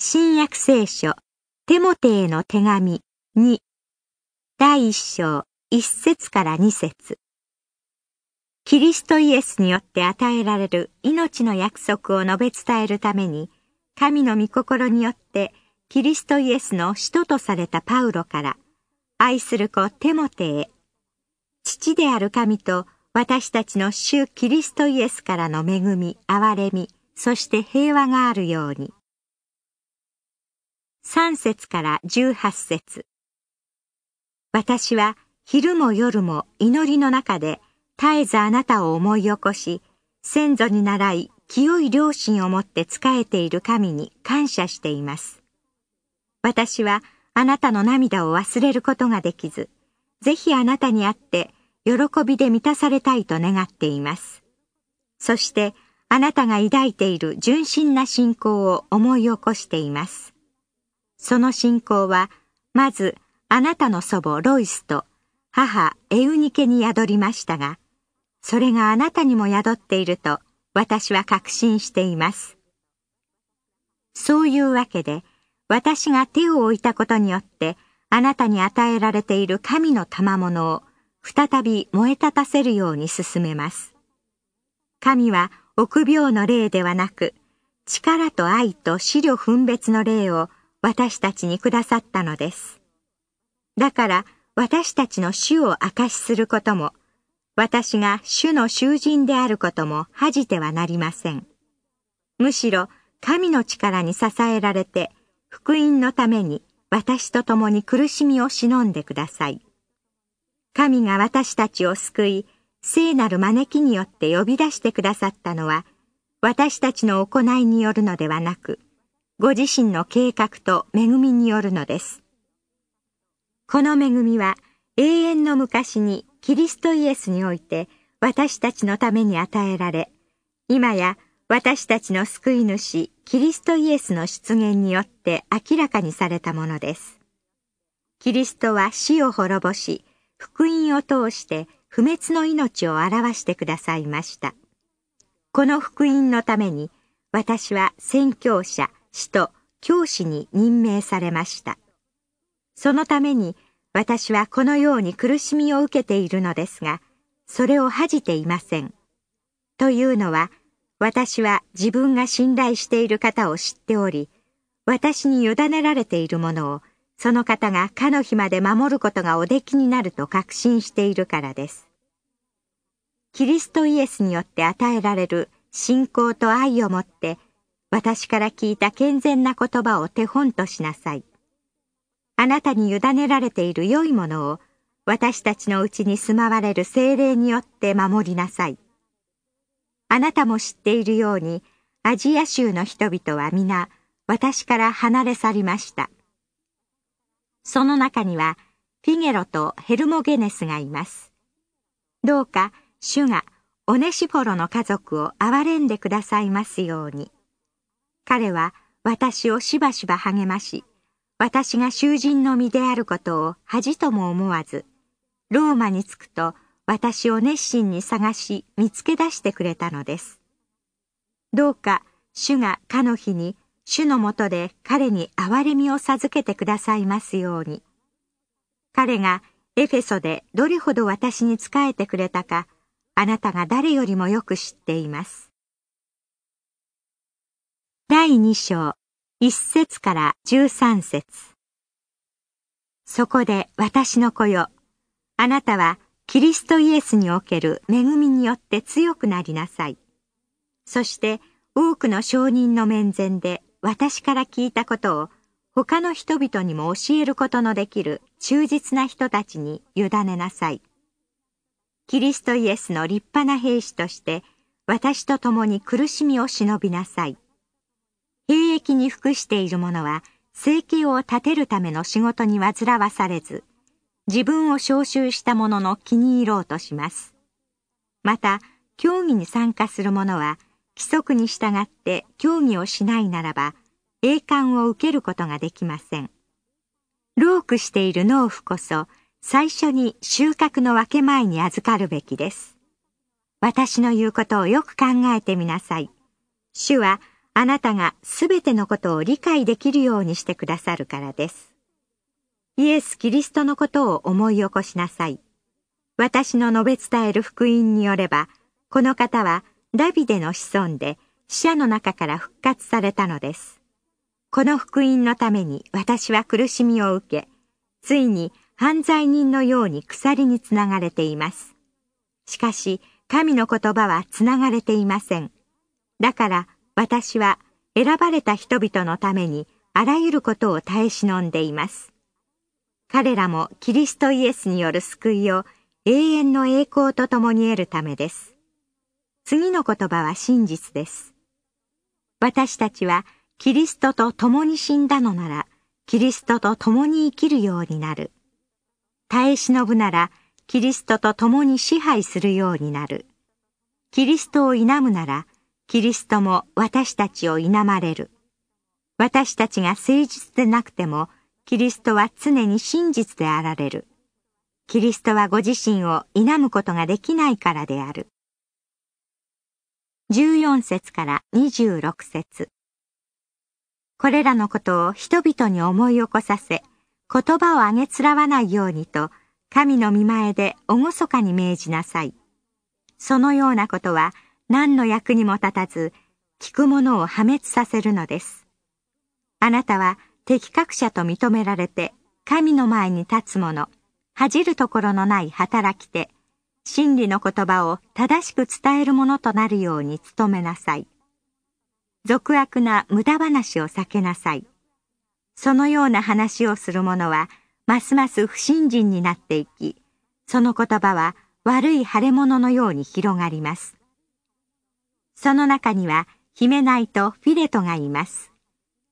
新約聖書、テモテへの手紙2、第1章1節から2節キリストイエスによって与えられる命の約束を述べ伝えるために、神の御心によってキリストイエスの使徒とされたパウロから、愛する子テモテへ、父である神と私たちの主キリストイエスからの恵み、憐れみ、そして平和があるように。3節から18節私は昼も夜も祈りの中で絶えずあなたを思い起こし、先祖に習い清い良心を持って仕えている神に感謝しています。私はあなたの涙を忘れることができず、ぜひあなたに会って喜びで満たされたいと願っています。そしてあなたが抱いている純真な信仰を思い起こしています。その信仰は、まず、あなたの祖母ロイスと母エウニケに宿りましたが、それがあなたにも宿っていると私は確信しています。そういうわけで、私が手を置いたことによって、あなたに与えられている神の賜物を再び燃え立たせるように進めます。神は臆病の霊ではなく、力と愛と思慮分別の霊を私たちにくださったのです。だから私たちの主を証しすることも、私が主の囚人であることも恥じてはなりません。むしろ神の力に支えられて、福音のために私と共に苦しみを忍んでください。神が私たちを救い、聖なる招きによって呼び出してくださったのは、私たちの行いによるのではなく、ご自身の計画と恵みによるのです。この恵みは永遠の昔にキリストイエスにおいて私たちのために与えられ、今や私たちの救い主キリストイエスの出現によって明らかにされたものです。キリストは死を滅ぼし、福音を通して不滅の命を表してくださいました。この福音のために私は宣教者、死と教師に任命されました。そのために私はこのように苦しみを受けているのですが、それを恥じていません。というのは、私は自分が信頼している方を知っており、私に委ねられているものを、その方がかの日まで守ることがおできになると確信しているからです。キリストイエスによって与えられる信仰と愛をもって私から聞いた健全な言葉を手本としなさい。あなたに委ねられている良いものを私たちのうちに住まわれる精霊によって守りなさい。あなたも知っているようにアジア州の人々は皆私から離れ去りました。その中にはフィゲロとヘルモゲネスがいます。どうか主がオネシフォロの家族を憐れんでくださいますように。彼は私をしばしば励まし、私が囚人の身であることを恥とも思わず、ローマに着くと私を熱心に探し見つけ出してくれたのです。どうか主がかの日に主のもとで彼に憐れみを授けてくださいますように。彼がエフェソでどれほど私に仕えてくれたか、あなたが誰よりもよく知っています。第2章、1節から13節そこで私の子よ、あなたはキリストイエスにおける恵みによって強くなりなさい。そして多くの証人の面前で私から聞いたことを他の人々にも教えることのできる忠実な人たちに委ねなさい。キリストイエスの立派な兵士として私と共に苦しみを忍びなさい。兵役に服している者は、生計を立てるための仕事に煩わされず、自分を召集した者の気に入ろうとします。また、競技に参加する者は、規則に従って競技をしないならば、栄冠を受けることができません。ロークしている農夫こそ、最初に収穫の分け前に預かるべきです。私の言うことをよく考えてみなさい。主は、あなたがすべてのことを理解できるようにしてくださるからです。イエス・キリストのことを思い起こしなさい。私の述べ伝える福音によれば、この方はダビデの子孫で死者の中から復活されたのです。この福音のために私は苦しみを受け、ついに犯罪人のように鎖につながれています。しかし、神の言葉はつながれていません。だから、私は選ばれた人々のためにあらゆることを耐え忍んでいます。彼らもキリストイエスによる救いを永遠の栄光と共に得るためです。次の言葉は真実です。私たちはキリストと共に死んだのなら、キリストと共に生きるようになる。耐え忍ぶなら、キリストと共に支配するようになる。キリストを否むなら、キリストも私たちを否まれる。私たちが誠実でなくても、キリストは常に真実であられる。キリストはご自身を否むことができないからである。14節から26節これらのことを人々に思い起こさせ、言葉をあげつらわないようにと、神の見前で厳かに命じなさい。そのようなことは、何の役にも立たず、聞く者を破滅させるのです。あなたは適格者と認められて、神の前に立つ者、恥じるところのない働き手、真理の言葉を正しく伝えるものとなるように努めなさい。俗悪な無駄話を避けなさい。そのような話をする者は、ますます不信心になっていき、その言葉は悪い腫れ物のように広がります。その中には、ヒメナイとフィレトがいます。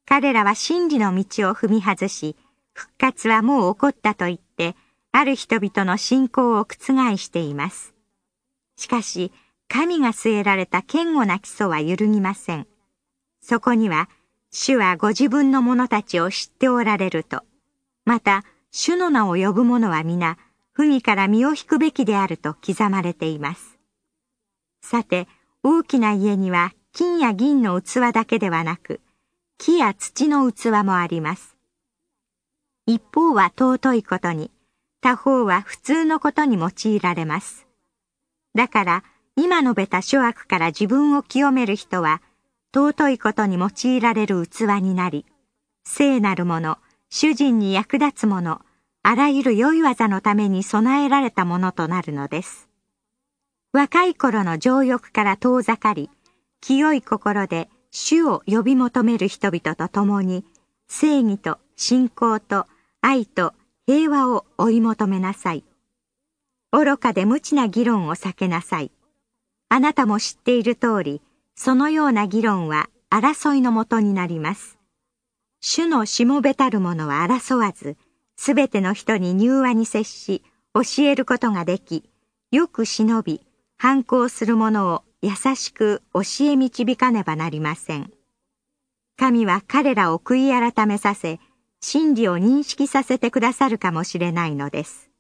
彼らは真理の道を踏み外し、復活はもう起こったと言って、ある人々の信仰を覆しています。しかし、神が据えられた堅固な基礎は揺るぎません。そこには、主はご自分の者たちを知っておられると、また、主の名を呼ぶ者は皆、文から身を引くべきであると刻まれています。さて、大きな家には金や銀の器だけではなく、木や土の器もあります。一方は尊いことに、他方は普通のことに用いられます。だから、今述べた諸悪から自分を清める人は、尊いことに用いられる器になり、聖なるもの、主人に役立つもの、あらゆる良い技のために備えられたものとなるのです。若い頃の情欲から遠ざかり、清い心で主を呼び求める人々と共に、正義と信仰と愛と平和を追い求めなさい。愚かで無知な議論を避けなさい。あなたも知っている通り、そのような議論は争いのもとになります。主のしもべたる者は争わず、すべての人に柔和に接し、教えることができ、よく忍び、反抗する者を優しく教え導かねばなりません。神は彼らを悔い改めさせ、真理を認識させてくださるかもしれないのです。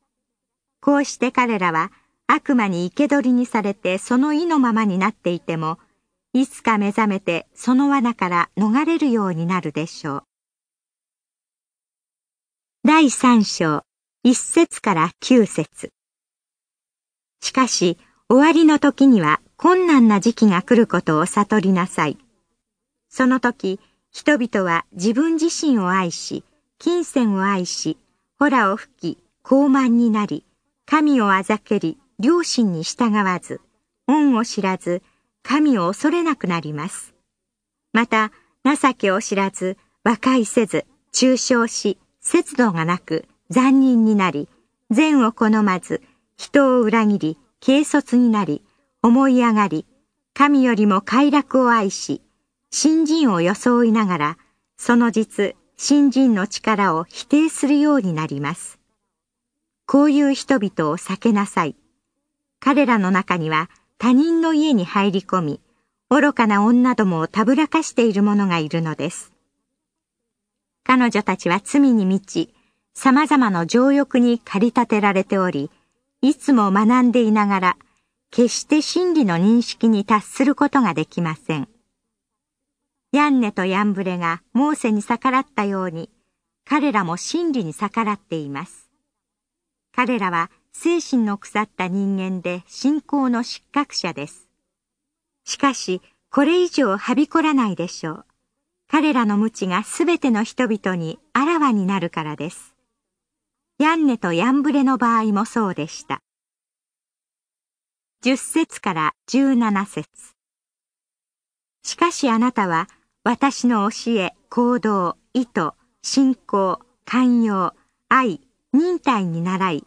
こうして彼らは悪魔に生け捕りにされてその意のままになっていても、いつか目覚めてその罠から逃れるようになるでしょう。第三章、一節から九節。しかし、終わりの時には困難な時期が来ることを悟りなさい。その時、人々は自分自身を愛し、金銭を愛し、ホラを吹き、高慢になり、神をあざけり、良心に従わず、恩を知らず、神を恐れなくなります。また、情けを知らず、和解せず、中傷し、節度がなく、残忍になり、善を好まず、人を裏切り、軽率になり、思い上がり、神よりも快楽を愛し、新人を装いながら、その実、新人の力を否定するようになります。こういう人々を避けなさい。彼らの中には他人の家に入り込み、愚かな女どもをたぶらかしている者がいるのです。彼女たちは罪に満ち、様々な情欲に駆り立てられており、いつも学んでいながら、決して真理の認識に達することができません。ヤンネとヤンブレがモーセに逆らったように、彼らも真理に逆らっています。彼らは精神の腐った人間で信仰の失格者です。しかし、これ以上はびこらないでしょう。彼らの無知がすべての人々にあらわになるからです。ヤンネとヤンブレの場合もそうでした。10節から17節しかしあなたは私の教え、行動、意図、信仰、寛容、愛、忍耐に習い、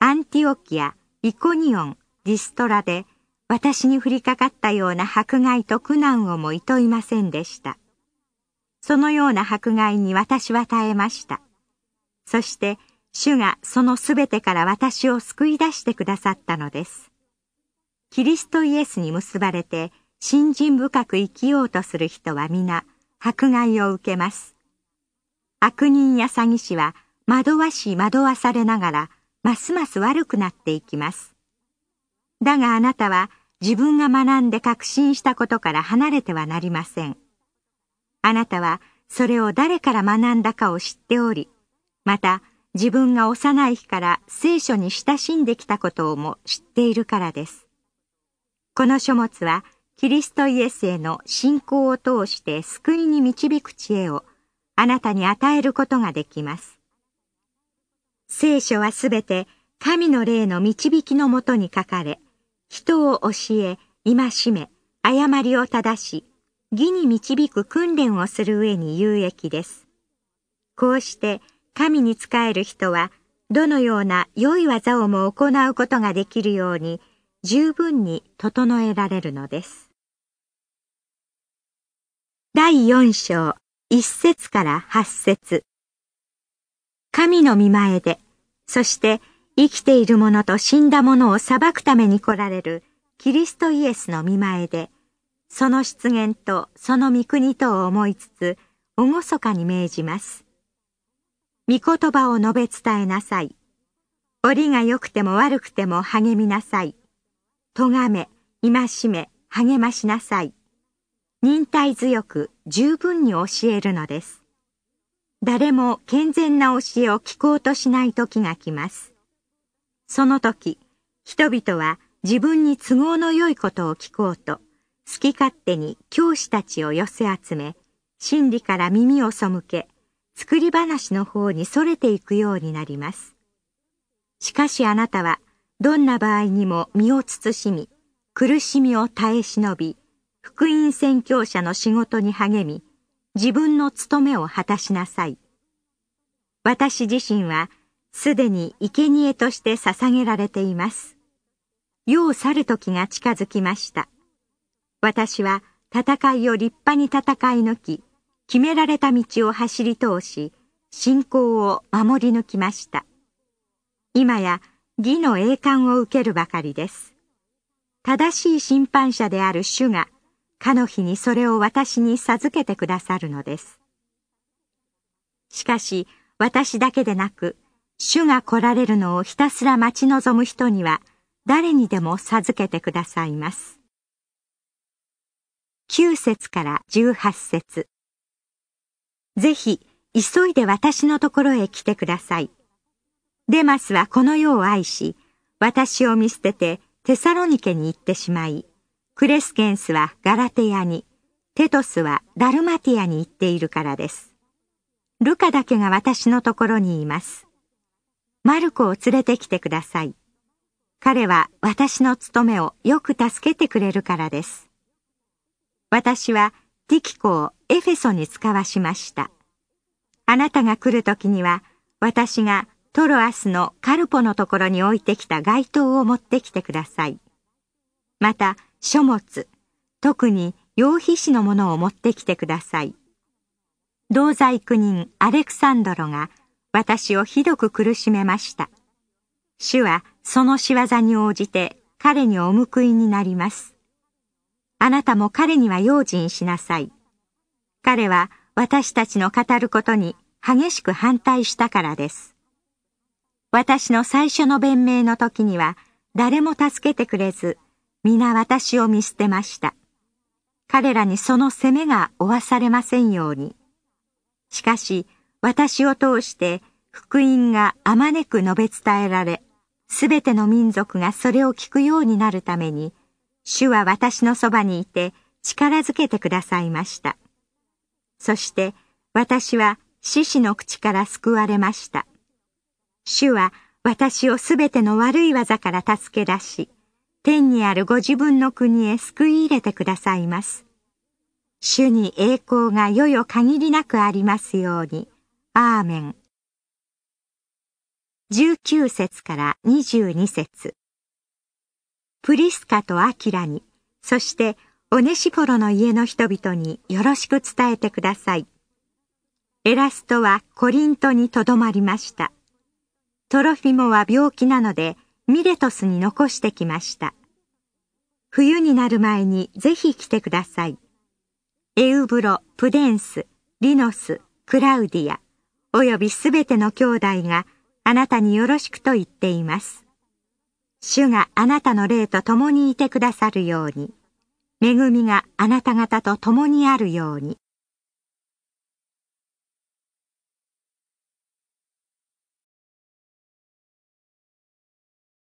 アンティオキア、イコニオン、ディストラで私に降りかかったような迫害と苦難をも厭いませんでした。そのような迫害に私は耐えました。そして主がそのすべてから私を救い出してくださったのです。キリストイエスに結ばれて、信心深く生きようとする人は皆、迫害を受けます。悪人や詐欺師は、惑わし惑わされながら、ますます悪くなっていきます。だがあなたは、自分が学んで確信したことから離れてはなりません。あなたは、それを誰から学んだかを知っており、また、自分が幼い日から聖書に親しんできたことをも知っているからです。この書物は、キリストイエスへの信仰を通して救いに導く知恵をあなたに与えることができます。聖書はすべて神の霊の導きのもとに書かれ、人を教え、戒め、誤りを正し、義に導く訓練をする上に有益です。こうして、神に仕える人は、どのような良い技をも行うことができるように、十分に整えられるのです。第四章、一節から八節。神の見前で、そして生きている者と死んだ者を裁くために来られるキリストイエスの見前で、その出現とその御国とを思いつつ、厳かに命じます。御言葉を述べ伝えなさい。折りが良くても悪くても励みなさい。咎め、戒め、励ましなさい。忍耐強く十分に教えるのです。誰も健全な教えを聞こうとしない時が来ます。その時、人々は自分に都合の良いことを聞こうと、好き勝手に教師たちを寄せ集め、真理から耳を背け、作り話の方に逸れていくようになります。しかしあなたは、どんな場合にも身を慎み、苦しみを耐え忍び、福音宣教者の仕事に励み、自分の務めを果たしなさい。私自身は、すでに生贄として捧げられています。世を去る時が近づきました。私は戦いを立派に戦い抜き、決められた道を走り通し、信仰を守り抜きました。今や義の栄冠を受けるばかりです。正しい審判者である主が、かの日にそれを私に授けてくださるのです。しかし、私だけでなく、主が来られるのをひたすら待ち望む人には、誰にでも授けてくださいます。9節から18節ぜひ、急いで私のところへ来てください。デマスはこの世を愛し、私を見捨ててテサロニケに行ってしまい、クレスケンスはガラテヤに、テトスはダルマティアに行っているからです。ルカだけが私のところにいます。マルコを連れてきてください。彼は私の務めをよく助けてくれるからです。私はティキコをエフェソに使わしました。あなたが来る時には、私がトロアスのカルポのところに置いてきた街灯を持ってきてください。また、書物、特に羊皮紙のものを持ってきてください。同罪苦人アレクサンドロが私をひどく苦しめました。主はその仕業に応じて彼にお報いになります。あなたも彼には用心しなさい。彼は私たちの語ることに激しく反対したからです。私の最初の弁明の時には誰も助けてくれず、皆私を見捨てました。彼らにその責めが負わされませんように。しかし、私を通して福音があまねく述べ伝えられ、すべての民族がそれを聞くようになるために、主は私のそばにいて力づけてくださいました。そして私は獅子の口から救われました。主は私をすべての悪い技から助け出し、天にあるご自分の国へ救い入れてくださいます。主に栄光がよよ限りなくありますように。アーメン。19節から22節プリスカとアキラに、そしてオネシフォロの家の人々によろしく伝えてください。エラストはコリントにとどまりました。トロフィモは病気なのでミレトスに残してきました。冬になる前にぜひ来てください。エウブロ、プデンス、リノス、クラウディア、およびすべての兄弟があなたによろしくと言っています。主があなたの霊と共にいてくださるように。恵みがあなた方と共にあるように。